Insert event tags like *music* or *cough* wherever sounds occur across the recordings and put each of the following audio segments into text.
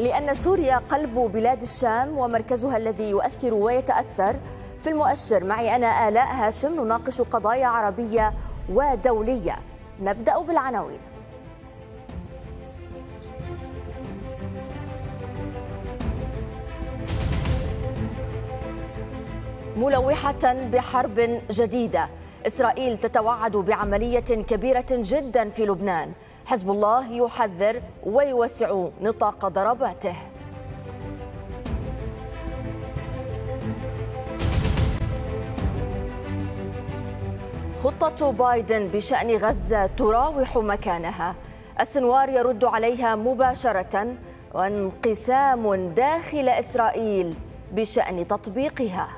لأن سوريا قلب بلاد الشام ومركزها الذي يؤثر ويتأثر في المؤشر معي أنا آلاء هاشم نناقش قضايا عربية ودولية نبدأ بالعناوين ملوحة بحرب جديدة إسرائيل تتوعد بعملية كبيرة جدا في لبنان حزب الله يحذر ويوسع نطاق ضرباته خطة بايدن بشأن غزة تراوح مكانها السنوار يرد عليها مباشرة وانقسام داخل إسرائيل بشأن تطبيقها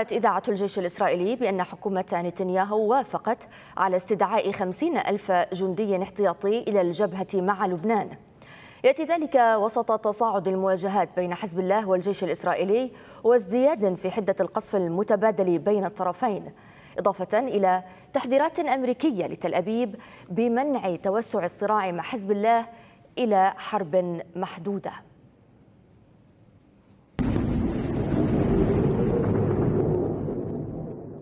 قالت إذاعة الجيش الإسرائيلي بأن حكومة نتنياهو وافقت على استدعاء خمسين ألف جندي احتياطي إلى الجبهة مع لبنان يأتي ذلك وسط تصاعد المواجهات بين حزب الله والجيش الإسرائيلي وازدياد في حدة القصف المتبادل بين الطرفين إضافة إلى تحذيرات أمريكية لتل أبيب بمنع توسع الصراع مع حزب الله إلى حرب محدودة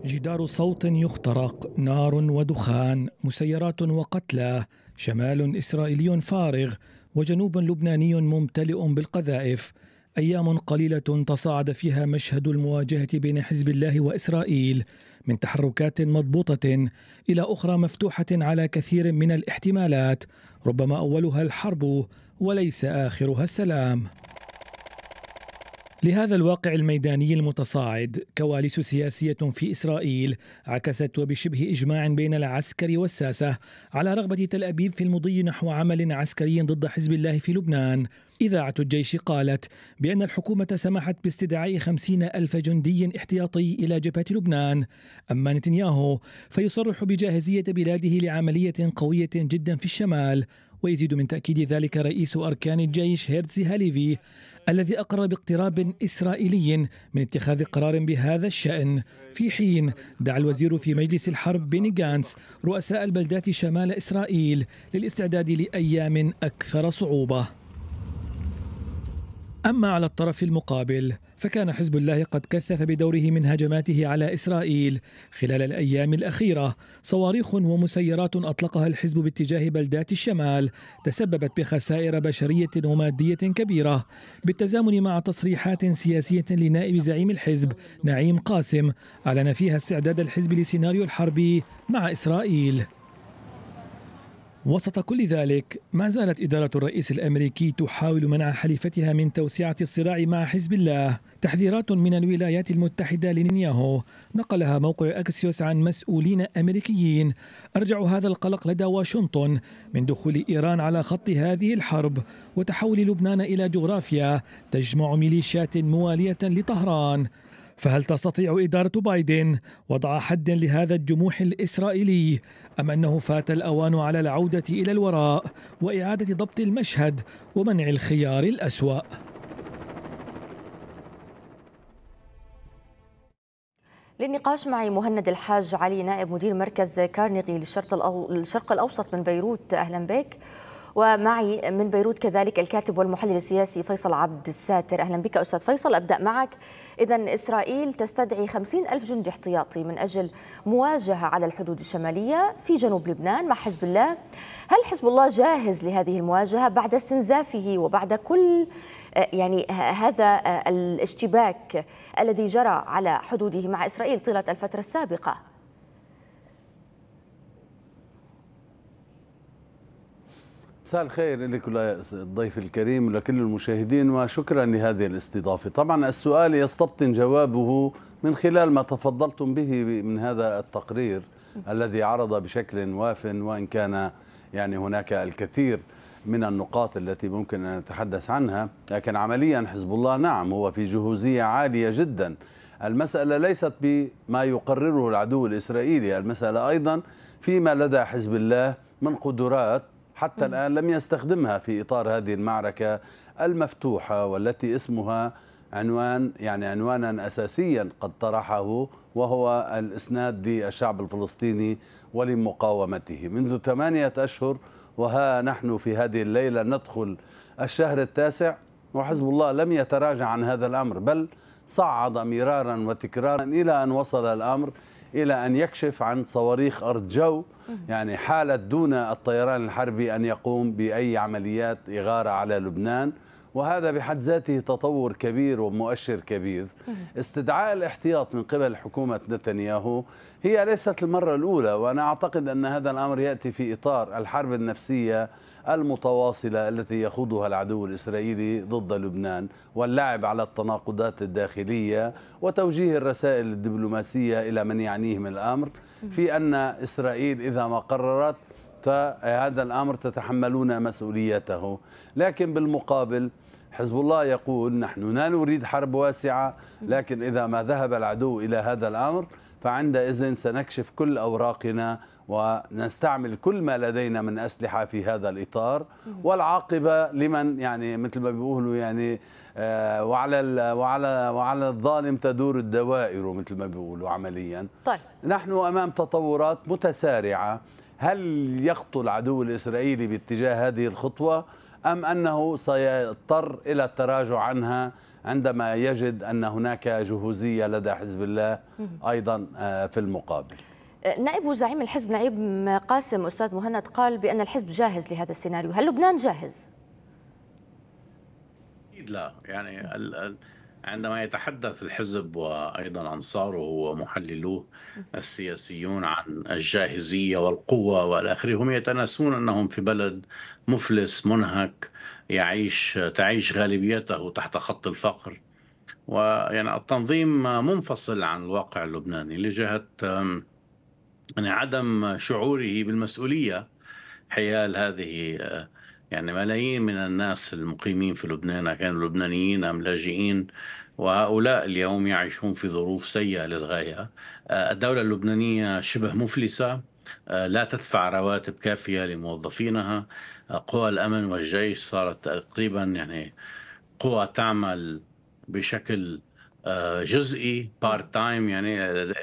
جدار صوت يخترق نار ودخان مسيرات وقتلى شمال اسرائيلي فارغ وجنوب لبناني ممتلئ بالقذائف ايام قليله تصاعد فيها مشهد المواجهه بين حزب الله واسرائيل من تحركات مضبوطه الى اخرى مفتوحه على كثير من الاحتمالات ربما اولها الحرب وليس اخرها السلام لهذا الواقع الميداني المتصاعد كواليس سياسية في إسرائيل عكست وبشبه إجماع بين العسكر والساسة على رغبة تل أبيب في المضي نحو عمل عسكري ضد حزب الله في لبنان إذاعة الجيش قالت بأن الحكومة سمحت باستدعاء خمسين ألف جندي احتياطي إلى جبهة لبنان أما نتنياهو فيصرح بجاهزية بلاده لعملية قوية جدا في الشمال ويزيد من تأكيد ذلك رئيس أركان الجيش هيرتسي هاليفي الذي أقر باقتراب إسرائيلي من اتخاذ قرار بهذا الشأن في حين دعا الوزير في مجلس الحرب بيني جانس رؤساء البلدات شمال إسرائيل للاستعداد لأيام أكثر صعوبة أما على الطرف المقابل فكان حزب الله قد كثف بدوره من هجماته على إسرائيل خلال الأيام الأخيرة صواريخ ومسيرات أطلقها الحزب باتجاه بلدات الشمال تسببت بخسائر بشرية ومادية كبيرة بالتزامن مع تصريحات سياسية لنائب زعيم الحزب نعيم قاسم أعلن فيها استعداد الحزب لسيناريو الحربي مع إسرائيل وسط كل ذلك ما زالت إدارة الرئيس الأمريكي تحاول منع حليفتها من توسعة الصراع مع حزب الله تحذيرات من الولايات المتحدة لنينياهو نقلها موقع أكسيوس عن مسؤولين أمريكيين أرجع هذا القلق لدى واشنطن من دخول إيران على خط هذه الحرب وتحول لبنان إلى جغرافيا تجمع ميليشيات موالية لطهران فهل تستطيع إدارة بايدن وضع حد لهذا الجموح الإسرائيلي أم أنه فات الأوان على العودة إلى الوراء وإعادة ضبط المشهد ومنع الخيار الأسوأ للنقاش معي مهند الحاج علي نائب مدير مركز كارنيغي للشرق الأوسط من بيروت أهلا بك ومعي من بيروت كذلك الكاتب والمحلل السياسي فيصل عبد الساتر أهلا بك أستاذ فيصل أبدأ معك إذا إسرائيل تستدعي خمسين ألف جندي احتياطي من أجل مواجهة على الحدود الشمالية في جنوب لبنان مع حزب الله هل حزب الله جاهز لهذه المواجهة بعد استنزافه وبعد كل آه، يعني هذا آه، الاشتباك الذي جرى على حدوده مع إسرائيل طيلة الفترة السابقة مساء الخير لك الضيف الكريم ولكل المشاهدين وشكرا لهذه الاستضافة طبعا السؤال يستبطن جوابه من خلال ما تفضلتم به من هذا التقرير الذي عرض بشكل واف وإن كان يعني هناك الكثير من النقاط التي ممكن أن نتحدث عنها لكن عمليا حزب الله نعم هو في جهوزية عالية جدا المسألة ليست بما يقرره العدو الإسرائيلي المسألة أيضا فيما لدى حزب الله من قدرات حتى الآن لم يستخدمها في إطار هذه المعركة المفتوحة والتي اسمها عنوان يعني عنوانا أساسيا قد طرحه وهو الإسناد للشعب الفلسطيني ولمقاومته منذ ثمانية أشهر وها نحن في هذه الليلة ندخل الشهر التاسع وحزب الله لم يتراجع عن هذا الأمر بل صعد مرارا وتكرارا إلى أن وصل الأمر إلى أن يكشف عن صواريخ أرض جو يعني حالة دون الطيران الحربي أن يقوم بأي عمليات إغارة على لبنان وهذا بحد ذاته تطور كبير ومؤشر كبير استدعاء الاحتياط من قبل حكومة نتنياهو هي ليست المرة الأولى وأنا أعتقد أن هذا الأمر يأتي في إطار الحرب النفسية المتواصلة التي يخوضها العدو الإسرائيلي ضد لبنان واللعب على التناقضات الداخلية وتوجيه الرسائل الدبلوماسية إلى من يعنيهم الأمر في أن إسرائيل إذا ما قررت فهذا الأمر تتحملون مسؤوليته لكن بالمقابل حزب الله يقول نحن لا نريد حرب واسعة لكن إذا ما ذهب العدو إلى هذا الأمر فعندئذ سنكشف كل أوراقنا ونستعمل كل ما لدينا من أسلحة في هذا الإطار والعاقبة لمن يعني مثل ما بيقولوا يعني آه، وعلى وعلى وعلى الظالم تدور الدوائر مثل ما بيقولوا عمليا طيب. نحن أمام تطورات متسارعة هل يخطو العدو الإسرائيلي باتجاه هذه الخطوة أم أنه سيضطر إلى التراجع عنها عندما يجد أن هناك جهوزية لدى حزب الله أيضا آه، في المقابل أه، نائب زعيم الحزب نعيم قاسم أستاذ مهند قال بأن الحزب جاهز لهذا السيناريو هل لبنان جاهز؟ أكيد لا يعني عندما يتحدث الحزب وايضا انصاره ومحللوه السياسيون عن الجاهزيه والقوه والى اخره هم يتناسون انهم في بلد مفلس منهك يعيش تعيش غالبيته تحت خط الفقر ويعني التنظيم منفصل عن الواقع اللبناني لجهة يعني عدم شعوره بالمسؤولية حيال هذه آه، يعني ملايين من الناس المقيمين في لبنان كانوا لبنانيين أم لاجئين وهؤلاء اليوم يعيشون في ظروف سيئة للغاية آه، الدولة اللبنانية شبه مفلسة آه، لا تدفع رواتب كافية لموظفينها آه، قوى الأمن والجيش صارت تقريبا يعني قوى تعمل بشكل آه، جزئي بارت تايم يعني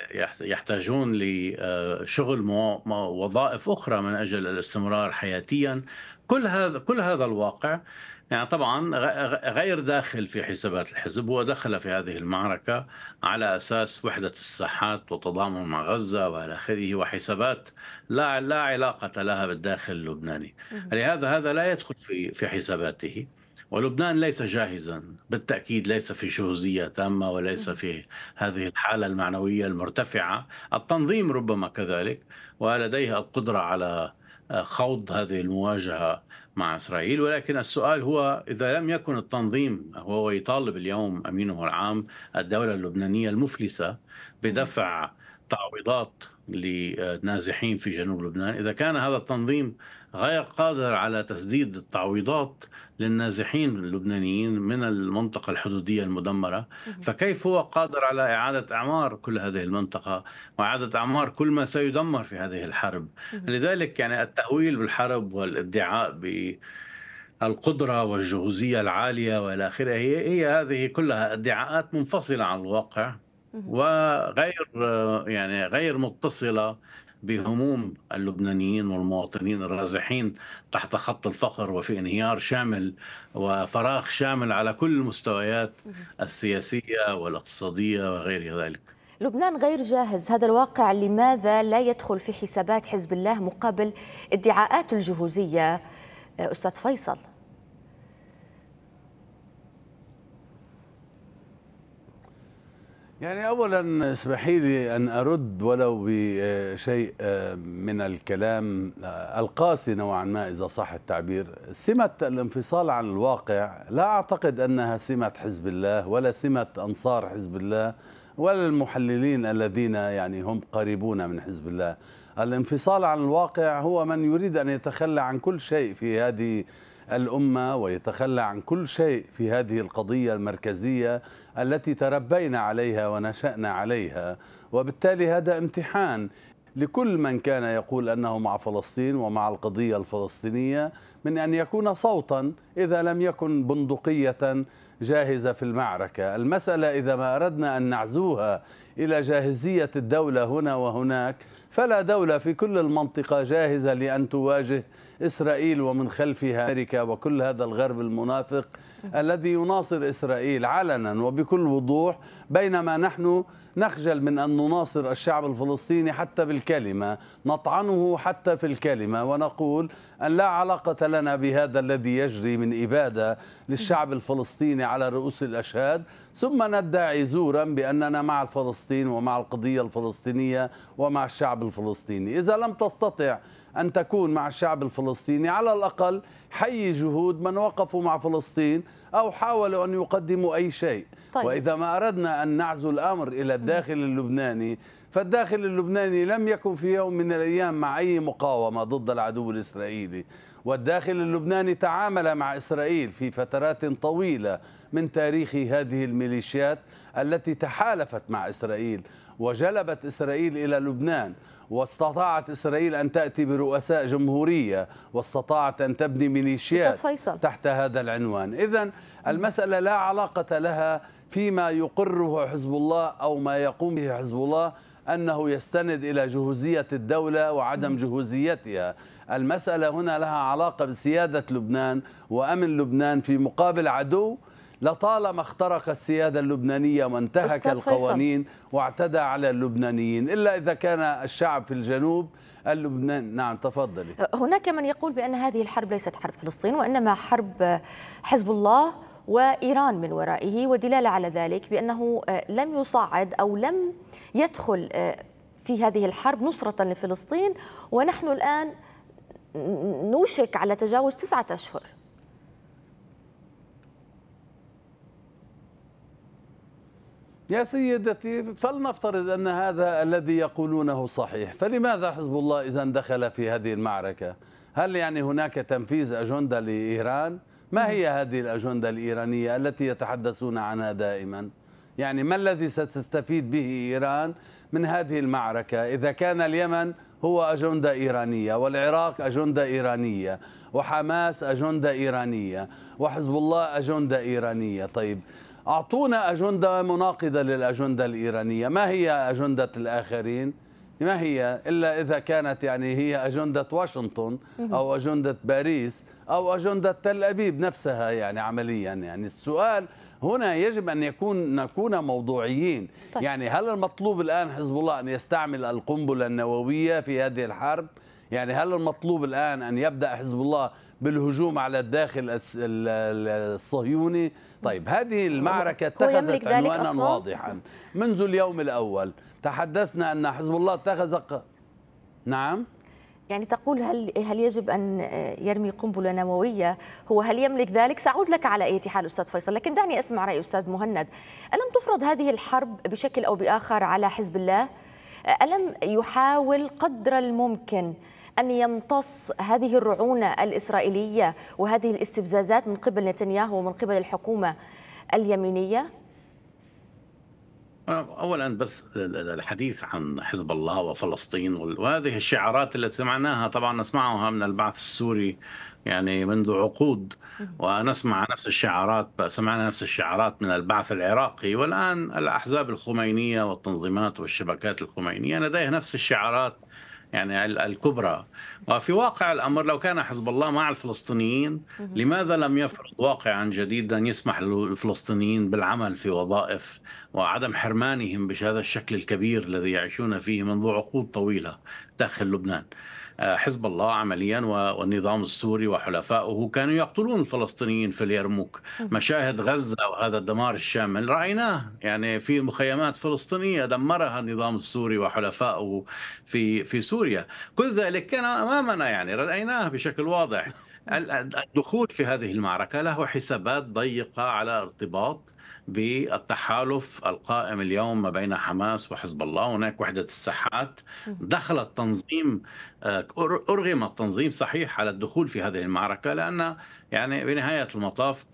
يحتاجون لشغل وظائف اخرى من اجل الاستمرار حياتيا كل هذا كل هذا الواقع يعني طبعا غير داخل في حسابات الحزب هو دخل في هذه المعركة على أساس وحدة الساحات وتضامن مع غزة وإلى آخره وحسابات لا لا علاقة لها بالداخل اللبناني لهذا هذا لا يدخل في في حساباته ولبنان ليس جاهزا بالتأكيد ليس في شهوزية تامة وليس في هذه الحالة المعنوية المرتفعة التنظيم ربما كذلك ولديه القدرة على آه، خوض هذه المواجهة مع اسرائيل ولكن السؤال هو اذا لم يكن التنظيم هو يطالب اليوم امينه العام الدوله اللبنانيه المفلسه بدفع تعويضات للنازحين في جنوب لبنان اذا كان هذا التنظيم غير قادر على تسديد التعويضات للنازحين اللبنانيين من المنطقة الحدودية المدمرة فكيف هو قادر على إعادة أعمار كل هذه المنطقة وإعادة أعمار كل ما سيدمر في هذه الحرب لذلك يعني التأويل بالحرب والادعاء ب القدرة والجهوزية العالية والى آخره هي, هي هذه كلها ادعاءات منفصلة عن الواقع وغير يعني غير متصلة بهموم اللبنانيين والمواطنين الرازحين تحت خط الفقر وفي انهيار شامل وفراغ شامل على كل المستويات السياسيه والاقتصاديه وغير ذلك. لبنان غير جاهز، هذا الواقع لماذا لا يدخل في حسابات حزب الله مقابل ادعاءات الجهوزيه استاذ فيصل؟ يعني اولا اسمحي لي ان ارد ولو بشيء آه، من الكلام آه، القاسي نوعا ما اذا صح التعبير سمه الانفصال عن الواقع لا اعتقد انها سمه حزب الله ولا سمه انصار حزب الله ولا المحللين الذين يعني هم قريبون من حزب الله الانفصال عن الواقع هو من يريد ان يتخلى عن كل شيء في هذه الأمة ويتخلى عن كل شيء في هذه القضية المركزية التي تربينا عليها ونشأنا عليها وبالتالي هذا امتحان لكل من كان يقول أنه مع فلسطين ومع القضية الفلسطينية من أن يكون صوتا إذا لم يكن بندقية جاهزة في المعركة المسألة إذا ما أردنا أن نعزوها إلى جاهزية الدولة هنا وهناك فلا دولة في كل المنطقة جاهزة لأن تواجه إسرائيل ومن خلفها أمريكا وكل هذا الغرب المنافق الذي يناصر إسرائيل علنا وبكل وضوح بينما نحن نخجل من أن نناصر الشعب الفلسطيني حتى بالكلمة نطعنه حتى في الكلمة ونقول أن لا علاقة لنا بهذا الذي يجري من إبادة للشعب الفلسطيني على رؤوس الأشهاد ثم ندعي زورا بأننا مع الفلسطين ومع القضية الفلسطينية ومع الشعب الفلسطيني إذا لم تستطع أن تكون مع الشعب الفلسطيني على الأقل حي جهود من وقفوا مع فلسطين أو حاولوا أن يقدموا أي شيء طيب. وإذا ما أردنا أن نعزو الأمر إلى الداخل اللبناني فالداخل اللبناني لم يكن في يوم من الأيام مع أي مقاومة ضد العدو الإسرائيلي والداخل اللبناني تعامل مع إسرائيل في فترات طويلة من تاريخ هذه الميليشيات التي تحالفت مع إسرائيل وجلبت إسرائيل إلى لبنان واستطاعت إسرائيل أن تأتي برؤساء جمهورية واستطاعت أن تبني ميليشيات تحت هذا العنوان إذا المسألة لا علاقة لها فيما يقره حزب الله أو ما يقوم به حزب الله أنه يستند إلى جهوزية الدولة وعدم جهوزيتها المسألة هنا لها علاقة بسيادة لبنان وأمن لبنان في مقابل عدو لطالما اخترق السيادة اللبنانية وانتهك القوانين واعتدى على اللبنانيين إلا إذا كان الشعب في الجنوب اللبنان نعم تفضلي هناك من يقول بأن هذه الحرب ليست حرب فلسطين وإنما حرب حزب الله وإيران من ورائه ودلالة على ذلك بأنه آه، لم يصعد أو لم يدخل آه، في هذه الحرب نصرة لفلسطين ونحن الآن نوشك على تجاوز تسعة أشهر يا سيدتي فلنفترض أن هذا الذي يقولونه صحيح فلماذا حزب الله إذا دخل في هذه المعركة هل يعني هناك تنفيذ أجندة لإيران ما هي هذه الأجندة الإيرانية التي يتحدثون عنها دائما يعني ما الذي ستستفيد به إيران من هذه المعركة إذا كان اليمن هو أجندة إيرانية والعراق أجندة إيرانية وحماس أجندة إيرانية وحزب الله أجندة إيرانية طيب أعطونا أجندة مناقضة للأجندة الإيرانية ما هي أجندة الآخرين ما هي إلا إذا كانت يعني هي أجندة واشنطن أو أجندة باريس أو أجندة تل أبيب نفسها يعني عمليا يعني السؤال هنا يجب أن يكون نكون موضوعيين طيب. يعني هل المطلوب الآن حزب الله أن يستعمل القنبلة النووية في هذه الحرب يعني هل المطلوب الآن أن يبدأ حزب الله بالهجوم على الداخل الصهيوني طيب هذه المعركة اتخذت عنوانا واضحا منذ اليوم الأول تحدثنا أن حزب الله اتخذ نعم يعني تقول هل هل يجب ان يرمي قنبله نوويه؟ هو هل يملك ذلك؟ ساعود لك على اية حال استاذ فيصل، لكن دعني اسمع راي استاذ مهند. الم تفرض هذه الحرب بشكل او باخر على حزب الله؟ الم يحاول قدر الممكن أن يمتص هذه الرعونة الإسرائيلية وهذه الاستفزازات من قبل نتنياهو ومن قبل الحكومة اليمينية؟ اولا بس الحديث عن حزب الله وفلسطين وهذه الشعارات التي سمعناها طبعا نسمعها من البعث السوري يعني منذ عقود ونسمع نفس الشعارات سمعنا نفس الشعارات من البعث العراقي والان الاحزاب الخمينيه والتنظيمات والشبكات الخمينيه لديها نفس الشعارات يعني الكبرى وفي واقع الأمر لو كان حزب الله مع الفلسطينيين لماذا لم يفرض واقعا جديدا يسمح للفلسطينيين بالعمل في وظائف وعدم حرمانهم بهذا الشكل الكبير الذي يعيشون فيه منذ عقود طويلة داخل لبنان آه، حزب الله عمليا والنظام السوري وحلفائه كانوا يقتلون الفلسطينيين في اليرموك مشاهد غزة وهذا الدمار الشامل رأيناه يعني في مخيمات فلسطينية دمرها النظام السوري وحلفائه في في سوريا كل ذلك كان أمامنا يعني رأيناه بشكل واضح الدخول في هذه المعركة له حسابات ضيقة على ارتباط بالتحالف القائم اليوم ما بين حماس وحزب الله هناك وحدة الساحات دخل التنظيم أرغم آه، التنظيم صحيح على الدخول في هذه المعركة لأن يعني بنهاية المطاف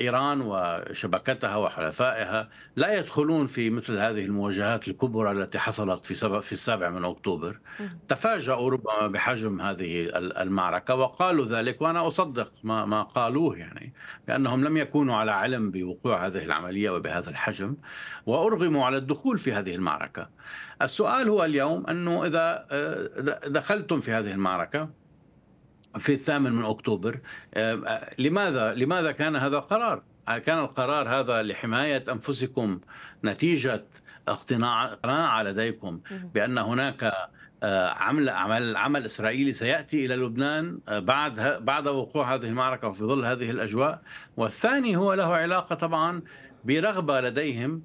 إيران وشبكتها وحلفائها لا يدخلون في مثل هذه المواجهات الكبرى التي حصلت في في السابع من أكتوبر تفاجأوا ربما بحجم هذه المعركة وقالوا ذلك وأنا أصدق ما, ما قالوه يعني بانهم لم يكونوا على علم بوقوع هذه العملية وبهذا الحجم وأرغموا على الدخول في هذه المعركة السؤال هو اليوم أنه إذا آه، دخلتم في هذه المعركة في الثامن من اكتوبر آه، آه، لماذا لماذا كان هذا القرار؟ آه، كان القرار هذا لحمايه انفسكم نتيجه اقتناع لديكم بان هناك عمل عمل عمل اسرائيلي سياتي الى لبنان بعد بعد وقوع هذه المعركه وفي ظل هذه الاجواء، والثاني هو له علاقه طبعا برغبه لديهم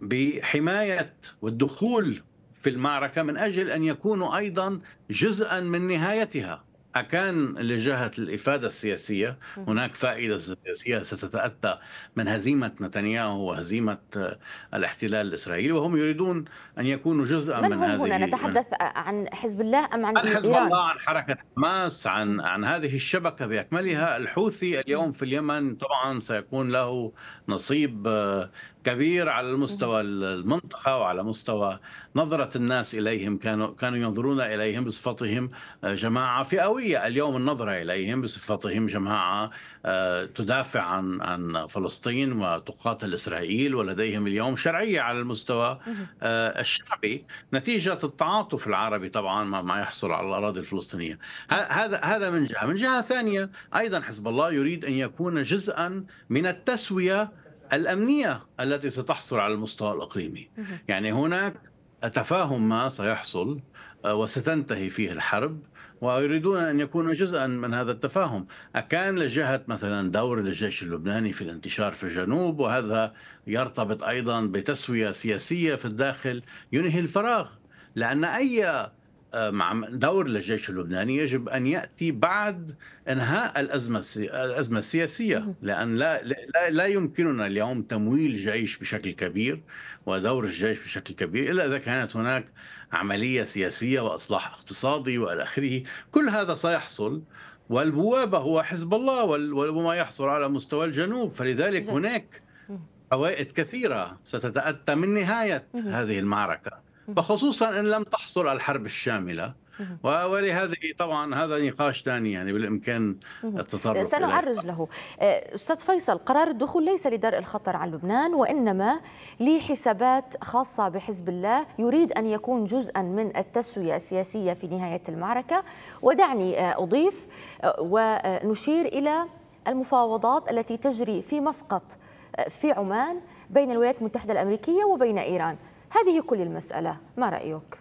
بحمايه والدخول في المعركه من اجل ان يكونوا ايضا جزءا من نهايتها. أكان لجهة الإفادة السياسية هناك فائدة سياسية ستتأتى من هزيمة نتنياهو وهزيمة آه، الاحتلال الإسرائيلي وهم يريدون أن يكونوا جزءا من, من هم هذه هنا نتحدث عن حزب الله أم عن, عن حزب إيران؟ الله عن حركة حماس عن عن هذه الشبكة بأكملها الحوثي اليوم في اليمن طبعا سيكون له نصيب آه، كبير على المستوى المنطقة وعلى مستوى نظرة الناس إليهم كانوا كانوا ينظرون إليهم بصفتهم آه، جماعة فئوية اليوم النظرة إليهم بصفتهم جماعة آه، تدافع عن عن فلسطين وتقاتل إسرائيل ولديهم اليوم شرعية على المستوى آه، الشعبي نتيجة التعاطف العربي طبعا مع ما يحصل على الأراضي الفلسطينية هذا هذا من جهة من جهة ثانية أيضا حزب الله يريد أن يكون جزءا من التسوية الأمنية التي ستحصل على المستوى الإقليمي يعني هناك تفاهم ما سيحصل آه، وستنتهي فيه الحرب ويريدون ان يكونوا جزءا من هذا التفاهم، اكان لجهه مثلا دور للجيش اللبناني في الانتشار في الجنوب وهذا يرتبط ايضا بتسويه سياسيه في الداخل ينهي الفراغ، لان اي آه، دور للجيش اللبناني يجب ان ياتي بعد انهاء الازمه الازمه السياسيه لان لا لا, لا يمكننا اليوم تمويل جيش بشكل كبير ودور الجيش بشكل كبير الا اذا كانت هناك عمليه سياسيه واصلاح اقتصادي والى اخره كل هذا سيحصل والبوابه هو حزب الله وما يحصل على مستوى الجنوب فلذلك هناك عوائد كثيره ستتاتى من نهايه هذه المعركه وخصوصا ان لم تحصل الحرب الشامله ولهذه طبعا هذا نقاش ثاني يعني بالامكان التطرق سنعرج له آه، استاذ فيصل قرار الدخول ليس لدرء الخطر على لبنان وانما لحسابات خاصه بحزب الله يريد ان يكون جزءا من التسويه السياسيه في نهايه المعركه ودعني آه، اضيف آه، ونشير الى المفاوضات التي تجري في مسقط في عمان بين الولايات المتحده الامريكيه وبين ايران هذه كل المسألة ما رأيك؟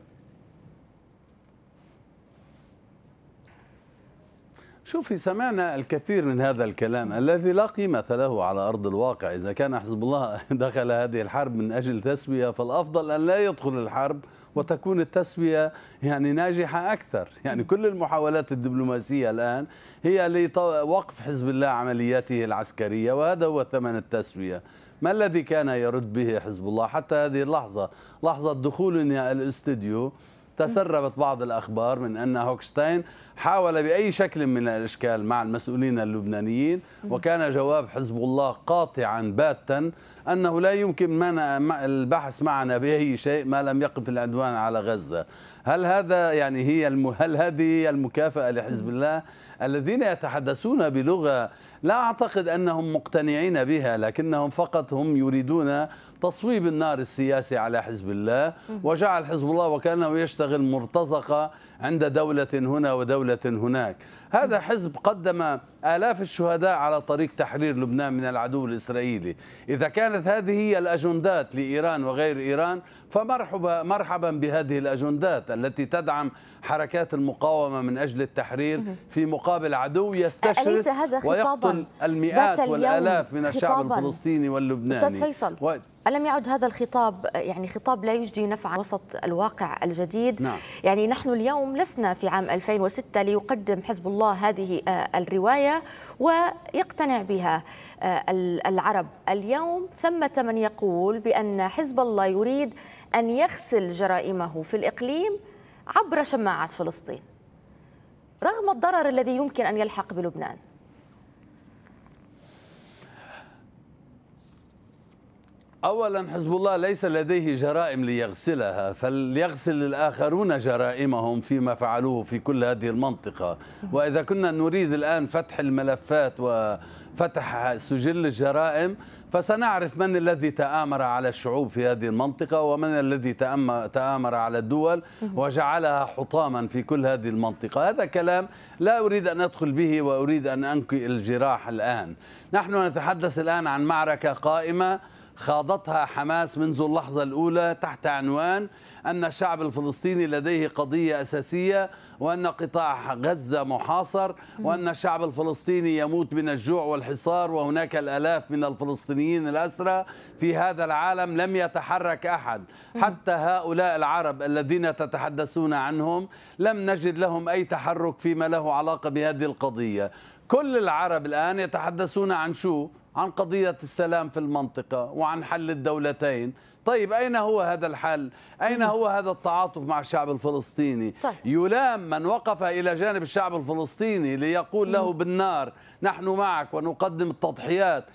شوفي سمعنا الكثير من هذا الكلام الذي لا قيمة له على أرض الواقع إذا كان حزب الله *laughs* دخل هذه الحرب من أجل تسوية فالأفضل أن لا يدخل الحرب وتكون التسوية يعني ناجحة أكثر يعني كل المحاولات الدبلوماسية الآن هي لوقف حزب الله عملياته العسكرية وهذا هو ثمن التسوية ما الذي كان يرد به حزب الله حتى هذه اللحظة لحظة دخولنا الاستديو تسربت بعض الأخبار من أن هوكشتاين حاول بأي شكل من الإشكال مع المسؤولين اللبنانيين وكان جواب حزب الله قاطعا باتا أنه لا يمكن منع البحث معنا بأي شيء ما لم يقف العدوان على غزة هل هذا يعني هي هل هذه هي المكافأة لحزب الله الذين يتحدثون بلغة لا أعتقد أنهم مقتنعين بها لكنهم فقط هم يريدون تصويب النار السياسي على حزب الله وجعل حزب الله وكأنه يشتغل مرتزقة عند دولة هنا ودولة هناك هذا حزب قدم آلاف الشهداء على طريق تحرير لبنان من العدو الإسرائيلي إذا كانت هذه هي الأجندات لإيران وغير إيران فمرحبا مرحبا بهذه الأجندات التي تدعم حركات المقاومة من أجل التحرير في مقابل عدو يستشرس ويقتل المئات والآلاف من الشعب الفلسطيني واللبناني أستاذ فيصل ألم يعد هذا الخطاب يعني خطاب لا يجدي نفعا وسط الواقع الجديد نعم. يعني نحن اليوم لسنا في عام 2006 ليقدم حزب الله هذه آه، الرواية ويقتنع بها آه، العرب اليوم ثمة من يقول بأن حزب الله يريد أن يغسل جرائمه في الإقليم عبر شماعة فلسطين رغم الضرر الذي يمكن أن يلحق بلبنان اولا حزب الله ليس لديه جرائم ليغسلها فليغسل الاخرون جرائمهم فيما فعلوه في كل هذه المنطقه واذا كنا نريد الان فتح الملفات وفتح سجل الجرائم فسنعرف من الذي تآمر على الشعوب في هذه المنطقة ومن الذي تآمر على الدول وجعلها حطاما في كل هذه المنطقة هذا كلام لا أريد أن أدخل به وأريد أن أنكي الجراح الآن نحن نتحدث الآن عن معركة قائمة خاضتها حماس منذ اللحظة الأولى تحت عنوان أن الشعب الفلسطيني لديه قضية أساسية وأن قطاع غزة محاصر وأن الشعب الفلسطيني يموت من الجوع والحصار وهناك الألاف من الفلسطينيين الأسرى في هذا العالم لم يتحرك أحد حتى هؤلاء العرب الذين تتحدثون عنهم لم نجد لهم أي تحرك فيما له علاقة بهذه القضية كل العرب الآن يتحدثون عن شو؟ عن قضية السلام في المنطقة وعن حل الدولتين طيب أين هو هذا الحل أين هو هذا التعاطف مع الشعب الفلسطيني طيب. يلام من وقف إلى جانب الشعب الفلسطيني ليقول له بالنار نحن معك ونقدم التضحيات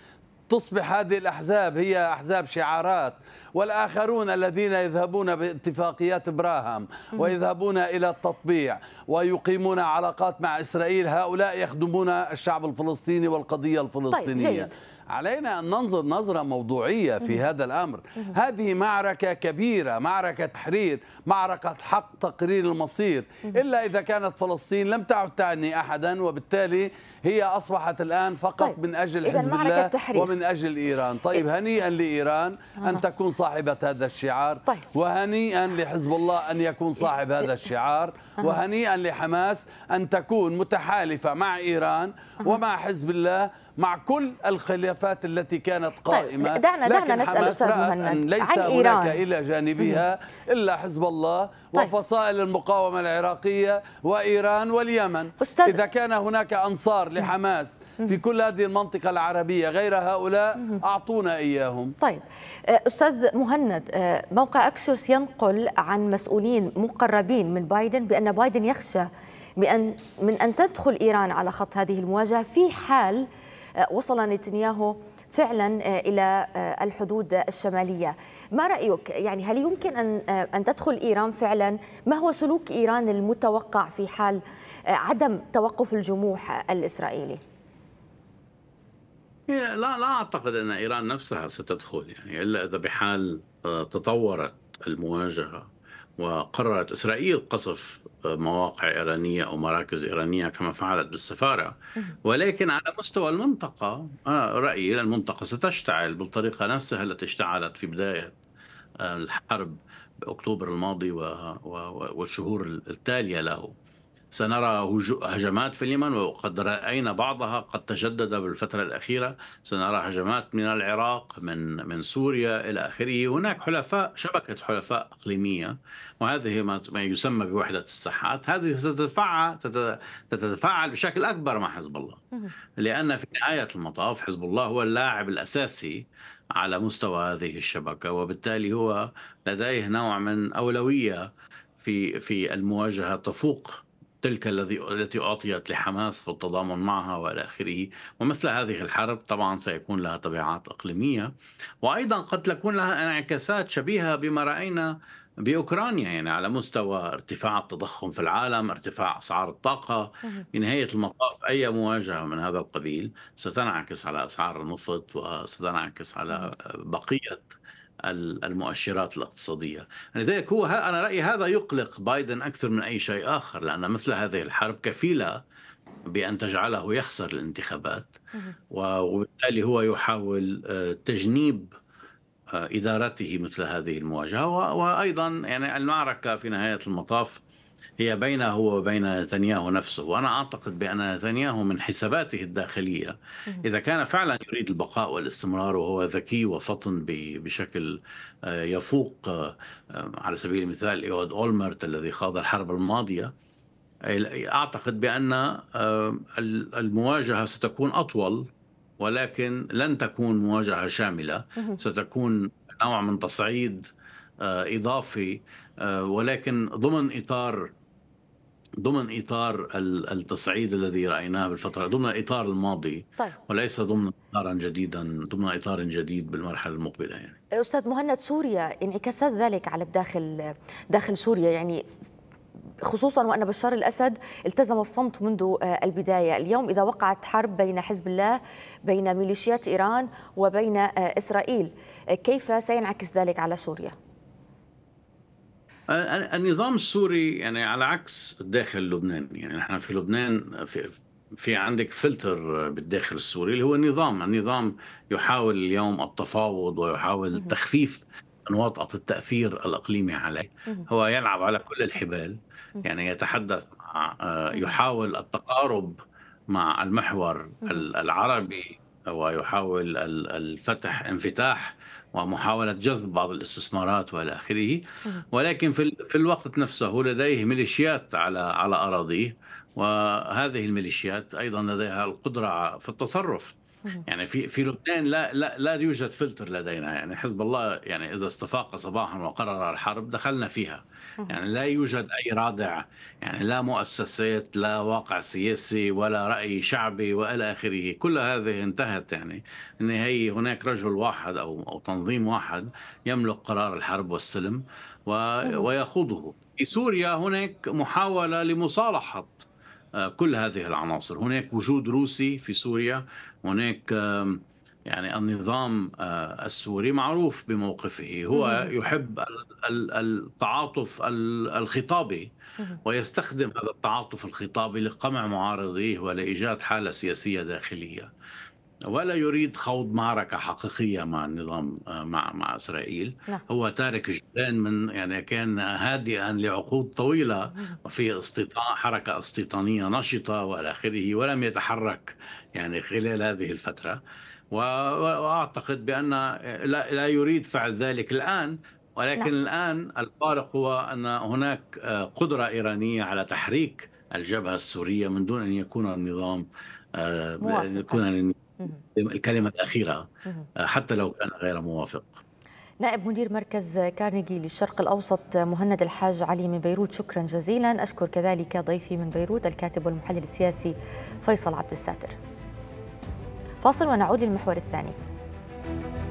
تصبح هذه الأحزاب هي أحزاب شعارات والآخرون الذين يذهبون باتفاقيات براهام ويذهبون إلى التطبيع ويقيمون علاقات مع إسرائيل هؤلاء يخدمون الشعب الفلسطيني والقضية طيب، الفلسطينية طيب علينا أن ننظر نظرة موضوعية في هذا الأمر هذه معركة كبيرة معركة تحرير معركة حق تقرير المصير إلا إذا كانت فلسطين لم تعد تعني أحدا وبالتالي هي أصبحت الآن فقط طيب. من أجل حزب الله ومن أجل إيران طيب هنيئا لإيران أن تكون صاحبة هذا الشعار طيب. وهنيئا لحزب الله أن يكون صاحب هذا الشعار وهنيئا لحماس أن تكون متحالفة مع إيران ومع حزب الله مع كل الخلافات التي كانت طيب، قائمة طيب دعنا دعنا لكن نسأل أستاذ مهند ليس عن إيران. هناك إلى جانبها إلا حزب الله طيب. وفصائل المقاومة العراقية وإيران واليمن أستاذ إذا كان هناك أنصار لحماس في كل هذه المنطقة العربية غير هؤلاء أعطونا إياهم طيب آه، أستاذ مهند آه، موقع أكسوس ينقل عن مسؤولين مقربين من بايدن بأن بايدن يخشى من أن تدخل إيران على خط هذه المواجهة في حال وصل نتنياهو فعلا آه، الى آه، الحدود الشماليه ما رايك يعني هل يمكن ان آه، ان تدخل ايران فعلا ما هو سلوك ايران المتوقع في حال عدم توقف الجموح الاسرائيلي لا لا اعتقد ان ايران نفسها ستدخل يعني الا اذا بحال تطورت المواجهه وقررت اسرائيل قصف مواقع إيرانية أو مراكز إيرانية كما فعلت بالسفارة ولكن على مستوى المنطقة أنا رأيي المنطقة ستشتعل بالطريقة نفسها التي اشتعلت في بداية آه، الحرب بأكتوبر الماضي والشهور التالية له سنرى هجمات في اليمن وقد رأينا بعضها قد تجدد بالفترة الأخيرة سنرى هجمات من العراق من من سوريا إلى آخره هناك حلفاء شبكة حلفاء إقليمية وهذه ما يسمى بوحدة الساحات هذه ستتفعل تتفاعل بشكل أكبر مع حزب الله لأن في نهاية المطاف حزب الله هو اللاعب الأساسي على مستوى هذه الشبكة وبالتالي هو لديه نوع من أولوية في في المواجهة تفوق تلك الذي التي أعطيت لحماس في التضامن معها والى اخره، ومثل هذه الحرب طبعا سيكون لها تبعات اقليميه، وايضا قد تكون لها انعكاسات شبيهه بما راينا باوكرانيا يعني على مستوى ارتفاع التضخم في العالم، ارتفاع اسعار الطاقه، بنهايه المطاف اي مواجهه من هذا القبيل ستنعكس على اسعار النفط وستنعكس على بقيه المؤشرات الاقتصادية لذلك يعني هو أنا رأيي هذا يقلق بايدن أكثر من أي شيء آخر لأن مثل هذه الحرب كفيلة بأن تجعله يخسر الانتخابات وبالتالي هو يحاول آه، تجنيب آه، إدارته مثل هذه المواجهة وأيضا يعني المعركة في نهاية المطاف هي بينه هو وبين نتنياهو نفسه وأنا أعتقد بأن نتنياهو من حساباته الداخلية إذا كان فعلا يريد البقاء والاستمرار وهو ذكي وفطن بشكل آه، يفوق آه، على سبيل المثال إيود أولمرت الذي خاض الحرب الماضية أعتقد بأن آه، المواجهة ستكون أطول ولكن لن تكون مواجهة شاملة ستكون نوع من تصعيد إضافي ولكن ضمن إطار ضمن اطار التصعيد الذي رايناه بالفتره ضمن اطار الماضي طيب. وليس ضمن اطارا جديدا ضمن اطار جديد بالمرحله المقبله يعني استاذ مهند سوريا انعكاسات ذلك على الداخل داخل سوريا يعني خصوصا وان بشار الاسد التزم الصمت منذ آه، البدايه، اليوم اذا وقعت حرب بين حزب الله بين ميليشيات ايران وبين آه، اسرائيل، آه، كيف سينعكس ذلك على سوريا؟ النظام السوري يعني على عكس الداخل اللبناني يعني نحن في لبنان في في عندك فلتر بالداخل السوري اللي هو النظام النظام يحاول اليوم التفاوض ويحاول تخفيف نواطأة التأثير الإقليمي عليه هو يلعب على كل الحبال يعني يتحدث مع آه، يحاول التقارب مع المحور العربي ويحاول الفتح انفتاح ومحاولة جذب بعض الاستثمارات وإلى آخره نعم. ولكن في, في الوقت نفسه لديه ميليشيات على على أراضيه وهذه الميليشيات أيضا لديها القدرة في التصرف يعني في في لبنان لا لا لا يوجد فلتر لدينا يعني حزب الله يعني اذا استفاق صباحا وقرر الحرب دخلنا فيها يعني لا يوجد اي رادع يعني لا مؤسسات لا واقع سياسي ولا راي شعبي والى اخره كل هذه انتهت يعني ان هي هناك رجل واحد او او تنظيم واحد يملك قرار الحرب والسلم ويخوضه في سوريا هناك محاوله لمصالحه آه، كل هذه العناصر هناك وجود روسي في سوريا هناك يعني النظام آه، السوري معروف بموقفه هو يحب التعاطف الخطابي ويستخدم هذا التعاطف الخطابي لقمع معارضيه ولايجاد حاله سياسيه داخليه ولا يريد خوض معركة حقيقية مع النظام آه، مع مع إسرائيل لا. نعم. هو تارك جدان من يعني كان هادئا لعقود طويلة وفي استيطان حركة استيطانية نشطة وإلى آخره ولم يتحرك يعني خلال هذه الفترة وأعتقد بأن لا يريد فعل ذلك الآن ولكن لا. نعم. الآن الفارق هو أن هناك آه، قدرة إيرانية على تحريك الجبهة السورية من دون أن يكون النظام آه، موافقة. يكون الكلمة الأخيرة آه، حتى لو كان غير موافق نائب مدير مركز كارنيجي للشرق الأوسط مهند الحاج علي من بيروت شكرا جزيلا أشكر كذلك ضيفي من بيروت الكاتب والمحلل السياسي فيصل عبد الساتر فاصل ونعود للمحور الثاني